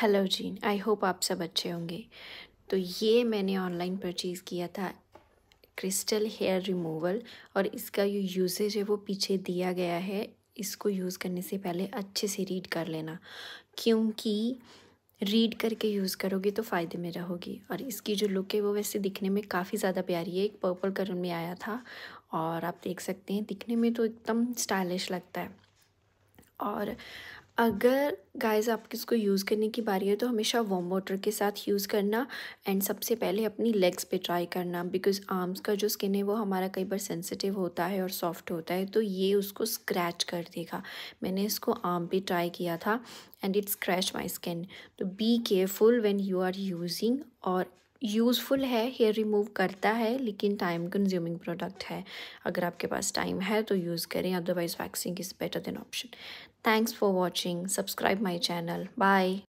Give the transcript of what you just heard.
hello ji I hope आप सब अच्छे होंगे तो ये मैंने ऑनलाइन परचेज़ किया था क्रिस्टल हेयर रिमूवल और इसका जो यूजेज है वो पीछे दिया गया है इसको यूज़ करने से पहले अच्छे से रीड कर लेना क्योंकि रीड करके यूज़ करोगे तो फ़ायदे में रहोगी और इसकी जो लुक है वो वैसे दिखने में काफ़ी ज़्यादा प्यारी है एक पर्पल कलर में आया था और आप देख सकते हैं दिखने में तो एकदम स्टाइलिश लगता है और अगर गाइस आप इसको यूज़ करने की बारी है तो हमेशा वॉम वाटर के साथ यूज़ करना एंड सबसे पहले अपनी लेग्स पे ट्राई करना बिकॉज आर्म्स का जो स्किन है वो हमारा कई बार सेंसिटिव होता है और सॉफ्ट होता है तो ये उसको स्क्रैच कर देगा मैंने इसको आर्म पे ट्राई किया था and it's scratch my skin तो be careful when you are using और यूज़फुल है हेयर रिमूव करता है लेकिन टाइम कंज्यूमिंग प्रोडक्ट है अगर आपके पास टाइम है तो यूज़ करें otherwise waxing is better than option thanks for watching subscribe my channel bye